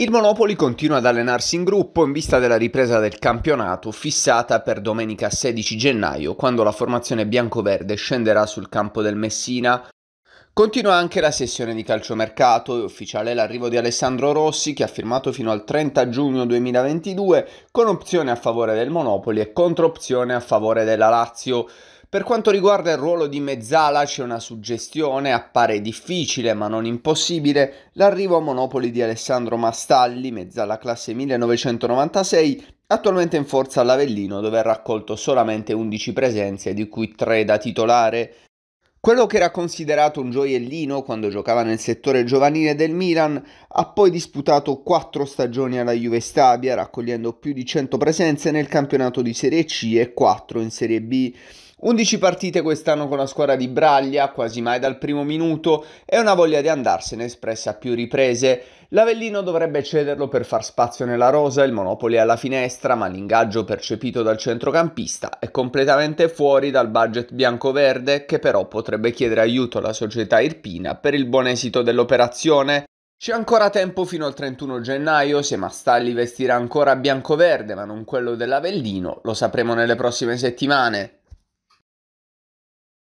Il Monopoli continua ad allenarsi in gruppo in vista della ripresa del campionato fissata per domenica 16 gennaio, quando la formazione biancoverde scenderà sul campo del Messina. Continua anche la sessione di calciomercato, e ufficiale l'arrivo di Alessandro Rossi che ha firmato fino al 30 giugno 2022 con opzione a favore del Monopoli e contro opzione a favore della Lazio. Per quanto riguarda il ruolo di Mezzala c'è una suggestione, appare difficile ma non impossibile, l'arrivo a Monopoli di Alessandro Mastalli, Mezzala classe 1996, attualmente in forza all'Avellino dove ha raccolto solamente 11 presenze di cui 3 da titolare. Quello che era considerato un gioiellino quando giocava nel settore giovanile del Milan ha poi disputato 4 stagioni alla Juve Stabia raccogliendo più di 100 presenze nel campionato di Serie C e 4 in Serie B. 11 partite quest'anno con la squadra di Braglia, quasi mai dal primo minuto, e una voglia di andarsene espressa a più riprese. L'Avellino dovrebbe cederlo per far spazio nella rosa, il monopoli alla finestra, ma l'ingaggio percepito dal centrocampista è completamente fuori dal budget bianco-verde, che però potrebbe chiedere aiuto alla società irpina per il buon esito dell'operazione. C'è ancora tempo fino al 31 gennaio, se Mastalli vestirà ancora bianco-verde ma non quello dell'Avellino, lo sapremo nelle prossime settimane.